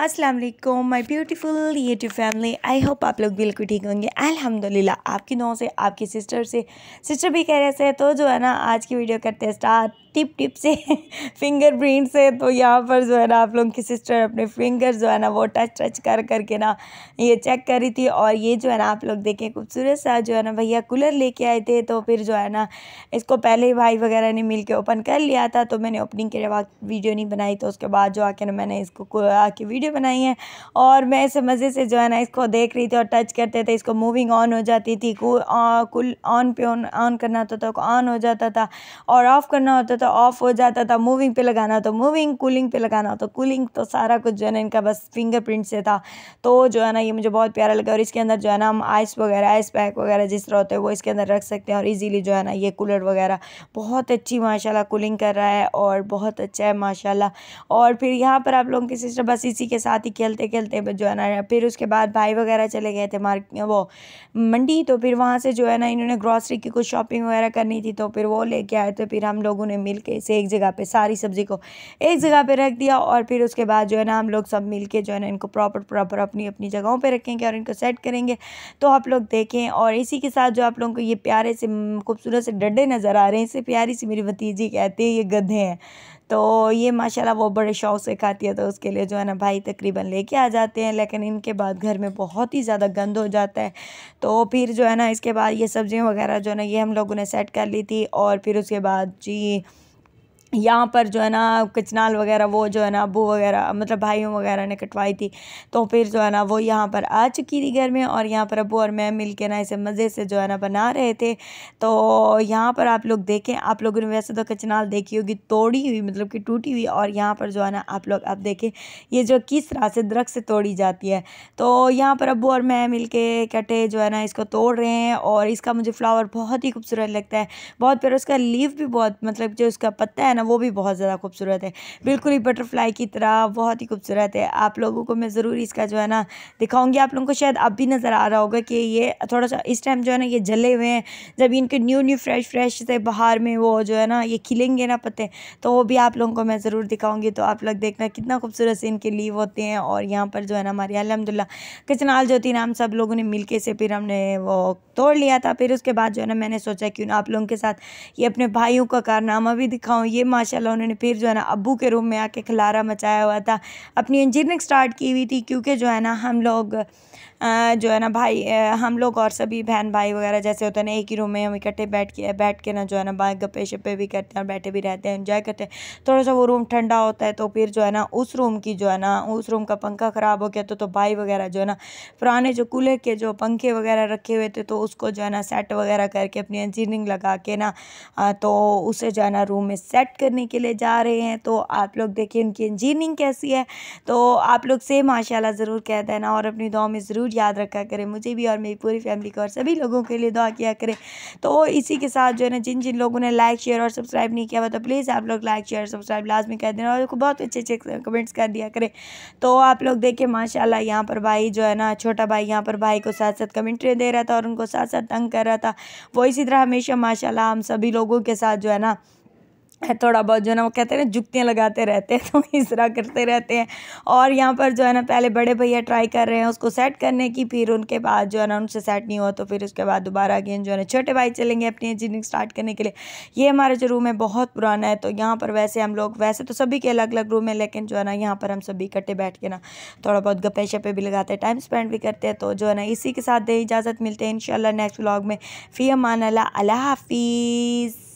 अस्सलाम वालेकुम my beautiful YouTube family I hope आप लोग बिल्कुल ठीक होंगे अल्हम्दुलिल्लाह आपकी नौ से आपकी सिस्टर से सिस्टर भी कह रहे थे तो जो है ना आज की वीडियो करते हैं स्टार्ट टिप टिप से फिंगर प्रिंट से तो यहाँ पर जो है ना आप लोग की सिस्टर अपने फिंगर जो है ना वो टच टच कर करके ना ये चेक कर रही थी और ये जो है ना आप लोग देखें खूबसूरत सा जो है ना भैया कूलर लेके आए थे तो फिर जो है ना इसको पहले ही भाई वगैरह ने मिल ओपन कर लिया था तो मैंने ओपनिंग के बाद वीडियो नहीं बनाई तो उसके बाद जो आके ना मैंने इसको आके वीडियो बनाई है और मैं ऐसे मज़े से जो है ना इसको देख रही थी और टच करते थे इसको मूविंग ऑन हो जाती थी कुल ऑन पे ऑन ऑन करना होता था ऑन हो जाता था और ऑफ़ करना होता तो ऑफ हो जाता था मूविंग पे लगाना हो तो मूविंग कूलिंग पे लगाना हो तो कूलिंग तो सारा कुछ जो है ना इनका बस फिंगरप्रिंट से था तो जो है ना ये मुझे बहुत प्यारा लगा और इसके अंदर जो है ना हम आइस वगैरह आइस पैक वगैरह जिस तरह होते हैं वो इसके अंदर रख सकते हैं और ईजिली जो है ना ये कूलर वगैरह बहुत अच्छी माशाला कूलिंग कर रहा है और बहुत अच्छा है माशाला और फिर यहाँ पर आप लोगों की सिस्टर बस इसी के साथ ही खेलते खेलते जो है ना फिर उसके बाद भाई वगैरह चले गए थे मार्केट वो मंडी तो फिर वहाँ से जो है ना इन्होंने ग्रॉसरी की कुछ शॉपिंग वगैरह करनी थी तो फिर वो लेके आए थे फिर हम लोगों ने मिलके इसे एक जगह पे सारी सब्ज़ी को एक जगह पे रख दिया और फिर उसके बाद जो है ना हम लोग सब मिलके जो है ना इनको प्रॉपर प्रॉपर अपनी अपनी जगहों पर रखेंगे और इनको सेट करेंगे तो आप लोग देखें और इसी के साथ जो आप लोगों को ये प्यारे से खूबसूरत से डड्डे नज़र आ रहे हैं इसे प्यारी सी मेरी भतीजी कहती है ये गधे हैं तो ये माशाल्लाह वो बड़े शौक से खाती है तो उसके लिए जो है ना भाई तकरीबन लेके आ जाते हैं लेकिन इनके बाद घर में बहुत ही ज़्यादा गंद हो जाता है तो फिर जो है ना इसके बाद ये सब्ज़ियाँ वगैरह जो है ना ये हम लोगों ने सेट कर ली थी और फिर उसके बाद जी यहाँ पर जो है ना किचनाल वगैरह वो जो है ना अबू वगैरह मतलब भाइयों वगैरह ने कटवाई थी तो फिर जो है ना वो यहाँ पर आ चुकी थी घर में और यहाँ पर अबू और मैं मिल के ना इसे मज़े से जो है ना बना रहे थे तो यहाँ पर आप लोग देखें आप लोगों ने वैसे तो कचनाल देखी होगी तोड़ी हुई मतलब कि टूटी हुई और यहाँ पर जो है ना आप लोग आप देखें ये जो किस तरह से दरख्त से तोड़ी जाती है तो यहाँ पर अबू और मैं मिल के कटे जो है ना इसको तोड़ रहे हैं और इसका मुझे फ्लावर बहुत ही खूबसूरत लगता है बहुत प्यार उसका लीव भी बहुत मतलब जो उसका पत्ता है ना वो भी बहुत ज़्यादा खूबसूरत है बिल्कुल ही बटरफ्लाई की तरह बहुत ही खूबसूरत है आप लोगों को मैं ज़रूर इसका जो है ना दिखाऊंगी आप लोगों को शायद अब भी नज़र आ रहा होगा कि ये थोड़ा सा इस टाइम जो है ना ये जले हुए हैं जब इनके न्यू न्यू फ्रेश फ्रेश थे बाहर में वो जो है ना ये खिलेंगे ना पत्ते तो वो भी आप लोगों को मैं ज़रूर दिखाऊँगी तो आप लोग देखना कितना खूबसूरत से इनके लीव होते हैं और यहाँ पर जो है ना हमारे अलहमदिल्ला कचनाल थी नाम सब लोगों ने मिल से फिर हमने वो तोड़ लिया था फिर उसके बाद जो है ना मैंने सोचा क्यों आप लोगों के साथ ये अपने भाइयों का कारनामा भी दिखाऊँ ये माशाल्लाह उन्होंने फिर जो है ना अबू के रूम में आके खलारा मचाया हुआ था अपनी इंजीनियरिंग स्टार्ट की हुई थी क्योंकि जो है ना हम लोग जो है ना भाई हम लोग और सभी बहन भाई वगैरह जैसे होते हैं ना एक ही रूम में हम इकट्ठे बैठ के बैठ के ना जो है ना बाहर गप्पे शप्पे भी करते हैं और बैठे भी रहते हैं इन्जॉय करते हैं थोड़ा सा वो रूम ठंडा होता है तो फिर जो है ना उस रूम की जो है ना उस रूम का पंखा ख़राब हो गया तो, तो भाई वगैरह जो है ना पुराने जो कूलर के जो पंखे वगैरह रखे हुए थे तो उसको जो है ना सेट वगैरह करके अपनी इंजीनियरिंग लगा के ना तो उसे जो है ना रूम में सेट करने के लिए जा रहे हैं तो आप लोग देखें उनकी इंजीनियरिंग कैसी है तो आप लोग से माशाल्लाह ज़रूर कह देना और अपनी दुआ में ज़रूर याद रखा करें मुझे भी और मेरी पूरी फैमिली को और सभी लोगों के लिए दुआ किया करें तो इसी के साथ जो है ना जिन जिन लोगों ने लाइक शेयर और सब्सक्राइब नहीं किया हुआ तो प्लीज़ आप लोग लाइक शेयर सब्सक्राइब लाजमी कर देना और बहुत अच्छे अच्छे कमेंट्स कर दिया करें तो आप लोग देखें माशाला यहाँ पर भाई जो है ना छोटा भाई यहाँ पर भाई को साथ साथ कमेंट्री दे रहा था और उनको साथ साथ तंग कर रहा था वो इसी तरह हमेशा माशाला हम सभी लोगों के साथ जो है ना थोड़ा बहुत जो है ना वो कहते हैं ना जुक्तियाँ लगाते रहते हैं तो इस तरह करते रहते हैं और यहाँ पर जो है ना पहले बड़े भैया ट्राई कर रहे हैं उसको सेट करने की फिर उनके बाद जो है ना उनसे सेट नहीं हुआ तो फिर उसके बाद दोबारा अगेन जो है ना छोटे भाई चलेंगे अपनी इंजीनियरिंग स्टार्ट करने के लिए ये हमारा जो रूम है बहुत पुराना है तो यहाँ पर वैसे हम लोग वैसे तो सभी के अलग अलग रूम है लेकिन जो है ना यहाँ पर हम सभी इकट्ठे बैठ के ना थोड़ा बहुत गप्पे शप्पे भी लगाते हैं टाइम स्पेंड भी करते हैं तो जो है ना इसी के साथ दें इजाज़त मिलते हैं इन नेक्स्ट व्लाग में फ़ी अमान अल्लाह हाफिज़